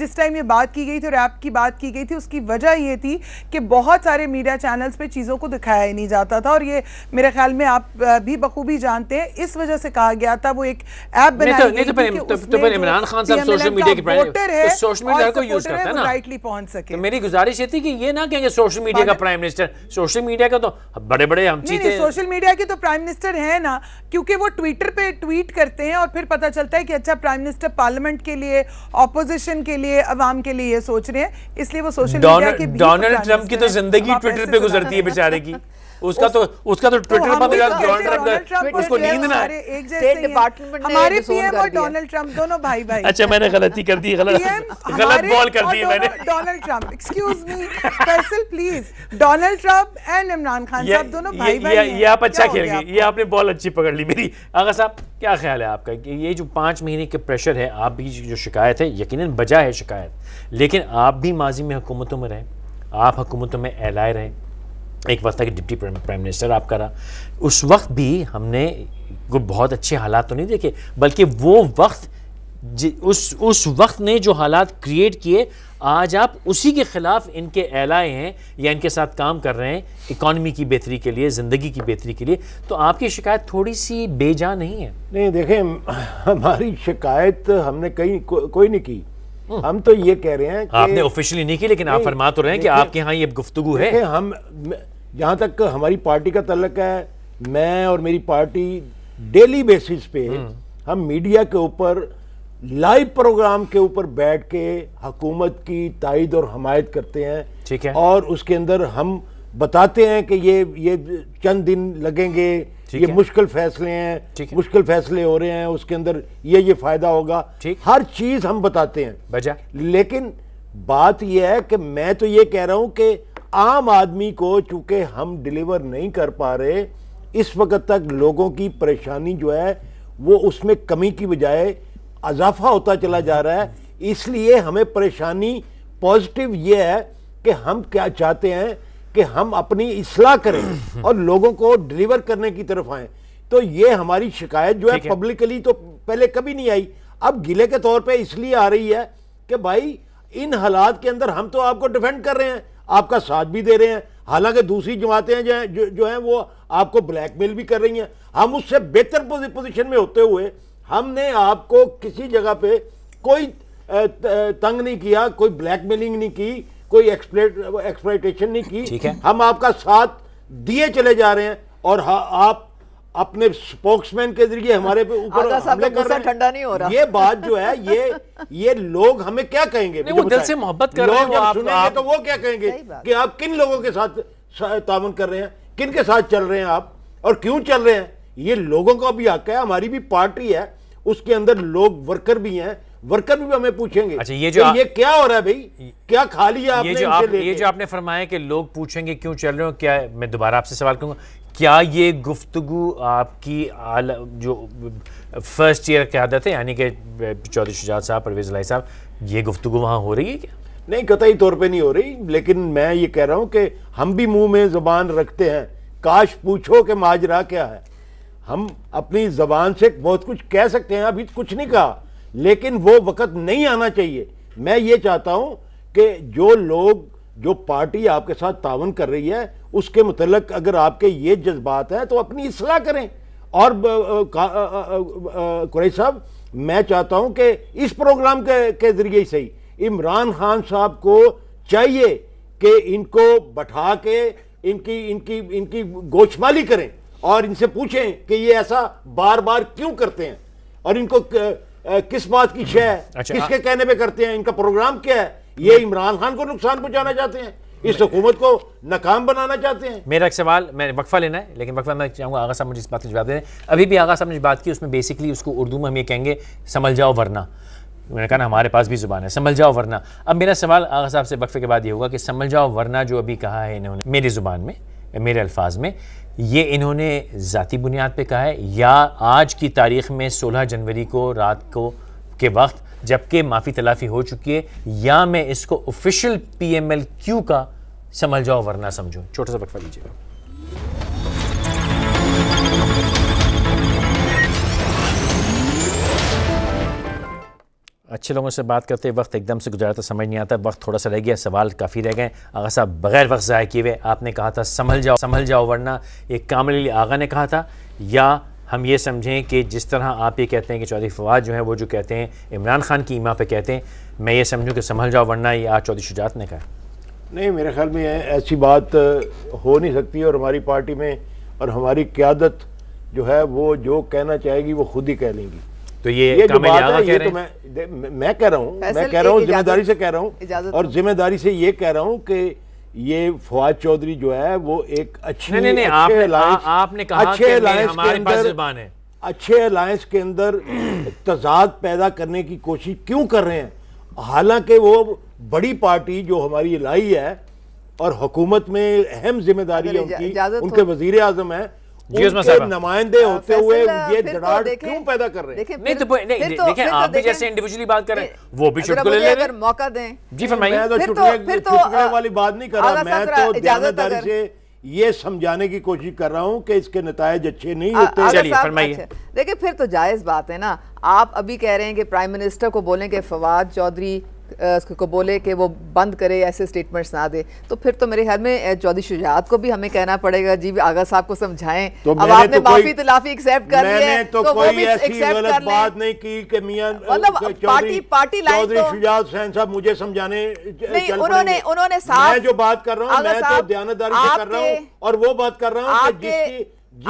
जिस टाइम ये बात की गई थी और ऐप की बात की गई थी उसकी वजह ये थी कि बहुत सारे मीडिया चैनल्स पर चीज़ों को दिखाया ही नहीं जाता था और ये मेरे ख्याल में आप भी बखूबी जानते हैं इस वजह से कहा गया था वो एक ऐप तो, बनाया तो तो, इमरान खान साहब सोशल मीडिया सपोर्टर तो है तो सोशल मीडिया को यूज करता है ना राइटली पहुंच सके तो मेरी गुजारिश ये थी कि ये ना कहेंगे सोशल मीडिया का प्राइम मिनिस्टर सोशल मीडिया का तो बड़े बड़े हम चीजें सोशल मीडिया के तो प्राइम मिनिस्टर है ना क्योंकि वो ट्विटर पे ट्वीट करते हैं और फिर पता चलता है कि अच्छा प्राइम मिनिस्टर पार्लियामेंट के लिए ऑपोजिशन के लिए अवाम के लिए ये सोच रहे हैं इसलिए वो सोशल मीडिया के डोनाल्ड ट्रंप की तो जिंदगी ट्विटर पे गुजरती है बेचारे की उसका तो उसका तो ट्विटर तो बंद डोनाल्ड तो ट्रंप उसको नींद ना स्टेट डिपार्टमेंट हमारे पीएम और डोनाल्ड ट्रंप दोनों भाई भाई अच्छा मैंने गलती कर दी गलत गलत बॉल कर दी मैंने Donald Trump excuse me Faisal please Donald Trump and Imran Khan साहब दोनों भाई भाई ये आप अच्छा खेल गए ये आपने बॉल अच्छी पकड़ ली मेरी आगा साहब क्या ख्याल है आपका कि ये जो पाँच महीने के प्रेशर है आप भी जो शिकायत है यकीनन बजा है शिकायत लेकिन आप भी माजी में हुकूमतों में रहें आप हुकूमतों में एलाए रहें एक वक्त कि डिप्टी प्राइम मिनिस्टर आप करा उस वक्त भी हमने बहुत अच्छे हालात तो नहीं देखे बल्कि वो वक्त उस उस वक्त ने जो हालात क्रिएट किए आज आप उसी के ख़िलाफ़ इनके एलाए हैं या इनके साथ काम कर रहे हैं इकॉनमी की बेहतरी के लिए ज़िंदगी की बेहतरी के लिए तो आपकी शिकायत थोड़ी सी बेजा नहीं है नहीं देखें हमारी शिकायत हमने कहीं को, कोई नहीं की हम्म। हम तो ये कह रहे हैं कि आपने ऑफिशियली नहीं की लेकिन आप फरमा तो रहे हैं कि आपके यहाँ ये गुफ्तु है हम जहाँ तक हमारी पार्टी का तलक है मैं और मेरी पार्टी डेली बेसिस पे हम्म। हम मीडिया के ऊपर लाइव प्रोग्राम के ऊपर बैठ के हकूमत की तइद और हमायत करते हैं ठीक है और उसके अंदर हम बताते हैं कि ये ये चंद दिन लगेंगे ये मुश्किल फैसले हैं मुश्किल फैसले हो रहे हैं उसके अंदर ये ये फायदा होगा हर चीज हम बताते हैं लेकिन बात यह है कि मैं तो ये कह रहा हूं कि आम आदमी को चूँकि हम डिलीवर नहीं कर पा रहे इस वक्त तक लोगों की परेशानी जो है वो उसमें कमी की बजाय अजाफा होता चला जा रहा है इसलिए हमें परेशानी पॉजिटिव ये है कि हम क्या चाहते हैं कि हम अपनी इसलाह करें और लोगों को डिलीवर करने की तरफ आए तो ये हमारी शिकायत जो है पब्लिकली तो पहले कभी नहीं आई अब गिले के तौर पे इसलिए आ रही है कि भाई इन हालात के अंदर हम तो आपको डिफेंड कर रहे हैं आपका साथ भी दे रहे हैं हालांकि दूसरी जमातें जो जो, जो हैं वो आपको ब्लैकमेल भी कर रही हैं हम उससे बेहतर पोजिशन में होते हुए हमने आपको किसी जगह पे कोई तंग नहीं किया कोई ब्लैकमेलिंग नहीं की कोई एक्सप्लेटेशन नहीं की हम आपका साथ दिए चले जा रहे हैं और आप अपने स्पोक्समैन के जरिए हमारे पे ऊपर ठंडा नहीं हो रहा ये बात जो है ये ये लोग हमें क्या कहेंगे वो दिल से मोहब्बत कर रहे हैं आप, आप, तो वो क्या कहेंगे कि आप किन लोगों के साथ तावन कर रहे हैं किन के साथ चल रहे हैं आप और क्यों चल रहे हैं ये लोगों का भी हक है हमारी भी पार्टी है उसके अंदर लोग वर्कर भी हैं वर्कर भी हमें पूछेंगे अच्छा ये जो आ, ये क्या हो रहा है भाई क्या खाली है आपने ये जो आप ये जो आपने फरमाया कि लोग पूछेंगे क्यों चल रहे हो क्या मैं दोबारा आपसे सवाल करूंगा क्या ये गुफ्तु आपकी आल जो फर्स्ट ईयर क्यादत है यानी कि चौधरी शुजात साहब परवेज लाई साहब ये गुफ्तु वहाँ हो रही है क्या नहीं कतई तौर पे नहीं हो रही लेकिन मैं ये कह रहा हूँ कि हम भी मुंह में ज़ुबान रखते हैं काश पूछो कि माजरा क्या है हम अपनी ज़बान से बहुत कुछ कह सकते हैं अभी तो कुछ नहीं कहा लेकिन वो वक़्त नहीं आना चाहिए मैं ये चाहता हूँ कि जो लोग जो पार्टी आपके साथ तावन कर रही है उसके मतलब अगर आपके ये जज्बात हैं तो अपनी असलाह करें और कुरेश साहब मैं चाहता हूं कि इस प्रोग्राम के के ज़रिए ही सही इमरान खान साहब को चाहिए कि इनको बैठा के इनकी इनकी इनकी गोशमाली करें और इनसे पूछें कि ये ऐसा बार बार क्यों करते हैं और इनको किस बात की शय है अच्छा, किसके कहने पे करते हैं इनका प्रोग्राम क्या है ये इमरान खान को नुकसान पहुंचाना चाहते हैं इस हुकूमत को नाकाम बनाना चाहते हैं मेरा एक सवाल मैं वक्फा लेना है लेकिन वक्फा मैं चाहूँगा आगा साहब मुझे इस बात का जवाब हैं अभी भी आगा साहब ने बात की उसमें बेसिकली उसको उर्दू में हम ये कहेंगे समझ जाओ वरना मैंने कहा ना हमारे पास भी ज़ुबान है समझ जाओ वरना अब मेरा सवाल आगा साहब से वक्फे के बाद ये होगा कि समझ जाओ वरना जो अभी कहा है इन्होंने मेरी ज़ुबान में मेरे अल्फाज में ये इन्होंने ज़ाती बुनियाद पर कहा है या आज की तारीख में सोलह जनवरी को रात को के वक्त जबकि माफ़ी तलाफ़ी हो चुकी है या मैं इसको official P M L Q का समझ जाओ वरना समझो छोटा सा वक्फा लीजिएगा अच्छे लोगों से बात करते वक्त एकदम से गुजारा था तो समझ नहीं आता वक्त थोड़ा सा रह गया सवाल काफ़ी रह गए आगा साहब बगैर वक्त ज़ाय किए हुए आपने कहा था संभल जाओ संभल जाओ वरना एक कामिल आगा ने कहा था या हम ये समझें कि जिस तरह आप ये कहते हैं कि चौधरी फवाद जो है वो जो कहते हैं इमरान खान की ईमा पे कहते हैं मैं ये समझूं कि संभल जाओ वरना ये आज चौधरी शुजात ने कहा नहीं मेरे ख्याल में ऐसी बात हो नहीं सकती और हमारी पार्टी में और हमारी क्यादत जो है वो जो कहना चाहेगी वो खुद ही कह लेंगी तो ये, ये जो बात है ये तो मैं मैं कह रहा हूँ मैं कह रहा हूँ जिम्मेदारी से कह रहा हूँ और जिम्मेदारी से ये कह रहा हूँ कि ये फवाद चौधरी जो है वो एक अच्छी नहीं, नहीं, नहीं, आपने, आ, आपने कहा अच्छे अलायंस के अंदर है अच्छे अलायंस के अंदर तजाद पैदा करने की कोशिश क्यों कर रहे हैं हालांकि वो बड़ी पार्टी जो हमारी लाई है और हुकूमत में अहम जिम्मेदारी है उनकी उनके वजीर आजम है नुमाइंदे हाँ, होते हुए ये तो क्यों पैदा कर रहे हैं नहीं तो नहीं तो देखें आप भी तो जैसे इंडिविजुअली बात वो भी ले रहे मौका दें जी फरमाइए मैं तो वाली बात नहीं कर रहा मैं तो से ये समझाने की कोशिश कर रहा हूँ कि इसके नतज अच्छे नहीं होते चलिए फरमाइए अच्छा, देखिए फिर तो जायज़ बात है ना आप अभी कह रहे हैं कि प्राइम मिनिस्टर को बोले के फवाद चौधरी को बोले कि वो बंद करे ऐसे स्टेटमेंट्स ना दे तो फिर तो मेरे ख्याल में चौधरी शुजात को भी हमें कहना पड़ेगा जी आगा साहब को समझाएं तो अब आपने तो माफी तलाफी एक्सेप्ट कर ली है तो, तो कोई ऐसी गलत बात नहीं की कि मियां मतलब party party line Chaudhry Shujaat तो- सैन साहब मुझे समझाने नहीं उन्होंने उन्होंने मैं जो बात कर रहा हूँ मैं तो दयानदारी से कर रहा हूँ और वो बात कर रहा हूँ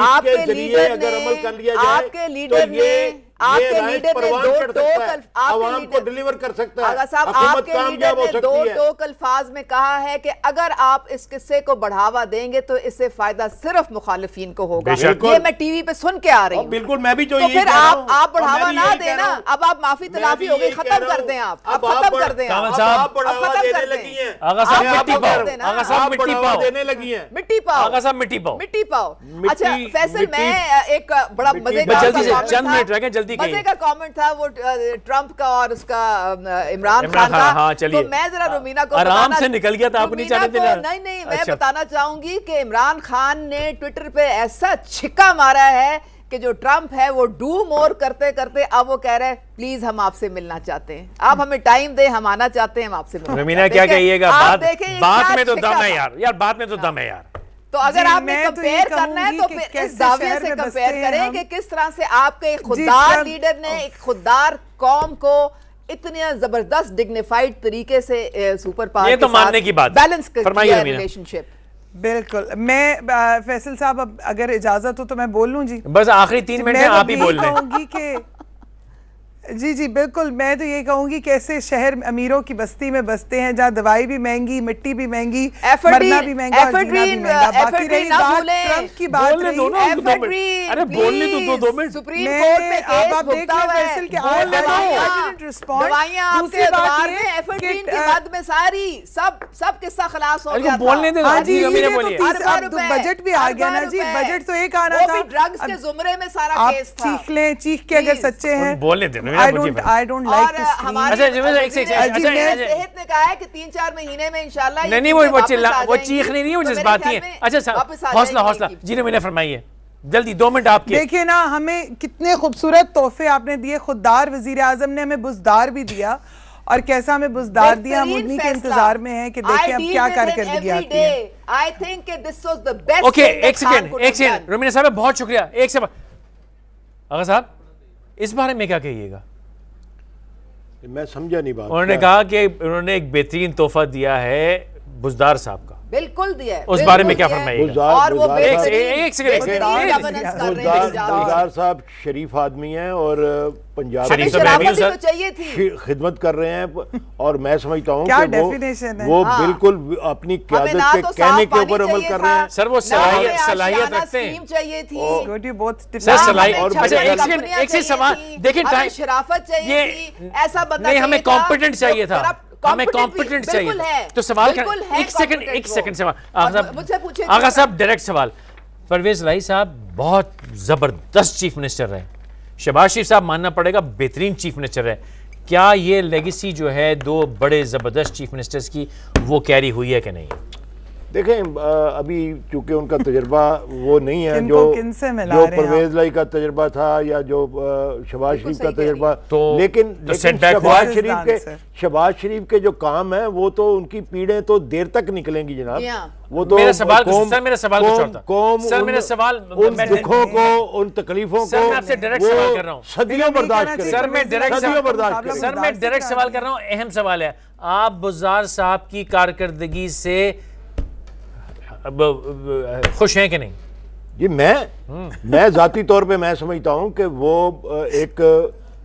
आपके लीडर ने आपके तो लीडर ने आपके लीडर ने दो टोक आवाम को डिलीवर कर सकता है साहब आपके लीडर ने दो टोक अल्फाज में कहा है कि अगर आप इस किस्से को बढ़ावा देंगे तो इससे फायदा सिर्फ मुखालफी को होगा ये मैं टीवी पे सुन के आ रही हूँ बिल्कुल मैं भी जो तो फिर आप आप बढ़ावा ना देना अब आप माफी तलाफी हो गई खत्म कर दें आप अब खत्म कर दें मिट्टी पाओ मिट्टी पाओ अच्छा फैसल मैं एक बड़ा मजे जल्दी मोदी के का कमेंट था वो ट्रंप का और उसका इमरान खान का हाँ, चलिए तो मैं जरा हाँ। रुमीना को आराम से निकल गया था नहीं नहीं मैं मैं अच्छा। बताना चाहूंगी कि इमरान खान ने ट्विटर पे ऐसा छिक्का मारा है कि जो ट्रंप है वो डू मोर करते करते अब वो कह रहे हैं प्लीज हम आपसे मिलना चाहते हैं आप हमें टाइम दे हम आना चाहते हैं हम आपसे रमीना क्या कहिएगा बात बात में तो दम है यार यार बात में तो दम है हाँ। यार तो अगर आप कंपेयर तो करना है तो फिर इस दावे से कंपेयर करें कि किस तरह से आपके एक खुददार लीडर ने एक खुददार कौम को इतने जबरदस्त डिग्निफाइड तरीके से सुपर पावर ये तो मानने की बात बैलेंस रिलेशनशिप बिल्कुल मैं फैसल साहब अगर इजाजत हो तो मैं बोल लूं जी बस आखिरी तीन मिनट तो आप ही बोल लें कि जी जी बिल्कुल मैं तो ये कहूंगी कैसे शहर अमीरों की बस्ती में बसते हैं जहाँ दवाई भी महंगी मिट्टी भी महंगी मरना भी महंगा और जीना भी महंगा बाकी रही की बात रही तो सुप्रीम हाँ जी तो बजट तो भी आ गया ना जी बजट तो एक आ था ड्रग्स के जुमरे में सारा था चीख ले चीख के अगर सच्चे हैं बोलने I don't, I don't like to अच्छा, सेहत अच्छा, ने कहा है कि तीन चार महीने में इंशाल्लाह नहीं नहीं वो वो चिल्ला वो चीखने नहीं वो तो जज्बाती अच्छा, है अच्छा हौसला हौसला जी ने मैंने फरमाइए जल्दी दो मिनट आपके देखिए ना हमें कितने खूबसूरत तोहफे आपने दिए खुददार वजीर आजम ने हमें बुजदार भी दिया और कैसा हमें बुजदार दिया हम उन्हीं के इंतजार में हैं कि देखिए हम क्या कर आती है I think this was the best okay एक सेकंड एक सेकंड रोमिना साहब बहुत शुक्रिया एक सेकंड अगर साहब इस बारे में क्या कहिएगा मैं समझा नहीं बात उन्होंने कहा कि उन्होंने एक बेहतरीन तोहफा दिया है बुजदार साहब का बिल्कुल दिया है उस बारे में क्या फरमाइएगा और वो एक सेकंड साहब शरीफ आदमी है और पंजाब शरीफ तो तो चाहिए थी खिदमत कर रहे हैं और मैं समझता हूँ क्या वो वो हाँ। बिल्कुल अपनी क्या के तो कहने के ऊपर अमल कर रहे हैं सर वो सलाहियत सलाहियत रखते हैं चाहिए थी सर सलाहियत अच्छा एक सेकंड एक सवाल देखिए शराफत चाहिए ऐसा नहीं हमें कॉम्पिटेंट चाहिए था हमें कॉम्पिटेंट चाहिए तो सवाल एक सेकंड एक सेकंड सवाल आगा साहब डायरेक्ट सवाल परवेज राही साहब बहुत ज़बरदस्त चीफ मिनिस्टर रहे शबाज शरीफ साहब मानना पड़ेगा बेहतरीन चीफ मिनिस्टर है क्या ये लेगेसी जो है दो बड़े ज़बरदस्त चीफ मिनिस्टर्स की वो कैरी हुई है कि नहीं देखें अभी चूंकि उनका तजर्बा वो नहीं है जो जो परवेज लाई का तजर्बा था या जो शबाज शरीफ का तजर्बा तो लेकिन, तो लेकिन शबाज शरीफ के शबाज शरीफ के जो काम है वो तो उनकी पीड़े तो देर तक निकलेंगी जनाब हाँ। वो तो मेरा सवाल तो- कौम, सर मेरा सवाल तो कौम, कौम सर मेरा सवाल उन दुखों को उन तकलीफों को आपसे डायरेक्ट सवाल कर रहा हूँ सदियों बर्दाश्त सर मैं डायरेक्ट सदियों सर मैं डायरेक्ट सवाल कर रहा हूँ अहम सवाल है आप बुजार साहब की कारकर्दगी से खुश हैं कि नहीं जी मैं हम्म। मैं जाती तौर पे मैं समझता हूँ कि वो एक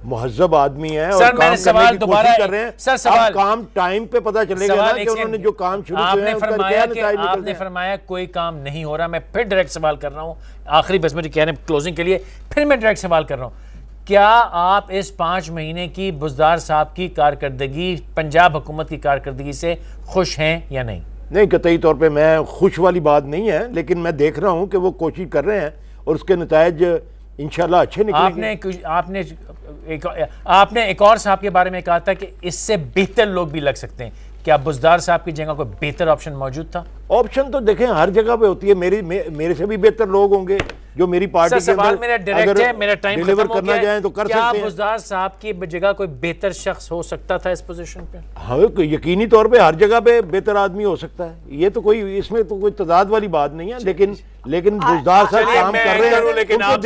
महजब आदमी है सर, और काम सवाल करने दोबारा कर रहे हैं सर सवाल काम टाइम पे पता चलेगा ना कि उन्होंने जो काम शुरू आपने फरमाया कि आपने फरमाया कोई काम नहीं हो रहा मैं फिर डायरेक्ट सवाल कर रहा हूँ आखिरी बस मेरी कहने क्लोजिंग के लिए फिर मैं डायरेक्ट सवाल कर रहा हूँ क्या आप इस पाँच महीने की बुजदार साहब की कारकर्दगी पंजाब हुकूमत की कारकर्दगी से खुश हैं या नहीं नहीं कतई तौर पे मैं खुश वाली बात नहीं है लेकिन मैं देख रहा हूँ कि वो कोशिश कर रहे हैं और उसके नतज इंशाल्लाह अच्छे निकले आपने आपने एक आपने एक और साहब के बारे में कहा था कि इससे बेहतर लोग भी लग सकते हैं क्या बुजदार साहब की जगह कोई बेहतर ऑप्शन मौजूद था ऑप्शन तो देखें हर जगह पे होती है मेरी मे, मेरे से भी बेहतर लोग होंगे जो मेरी पार्टी के अंदर मेरा डायरेक्ट है मेरा टाइम डिलीवर करना चाहें तो कर सकते हैं बुजदार साहब की जगह कोई बेहतर शख्स हो सकता था इस पोजीशन पे हाँ यकीनी तौर पे हर जगह पे बेहतर आदमी हो सकता है ये तो कोई इसमें तो कोई तजाद वाली बात नहीं है लेकिन लेकिन बुजदार साहब काम कर रहे हैं लेकिन आप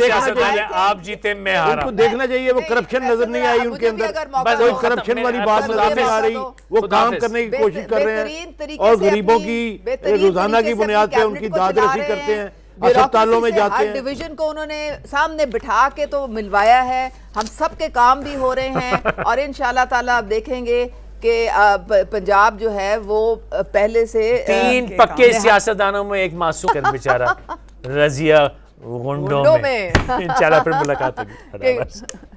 आप जीते मैं हारा उनको देखना चाहिए वो करप्शन नजर नहीं आई उनके अंदर कोई करप्शन तो वाली बात नजर नहीं आ रही वो काम करने की कोशिश कर रहे हैं और गरीबों की रोजाना की बुनियाद पे उनकी दादरसी करते हैं अस्पतालों में जाते हैं डिवीजन को उन्होंने सामने बिठा के तो मिलवाया है हम सब के काम भी हो रहे हैं और इन ताला आप देखेंगे कि पंजाब जो है वो पहले से तीन पक्के सियासतदानों में एक मासूम कर बेचारा रजिया गुंडों में, में। इंशाल्लाह फिर मुलाकात होगी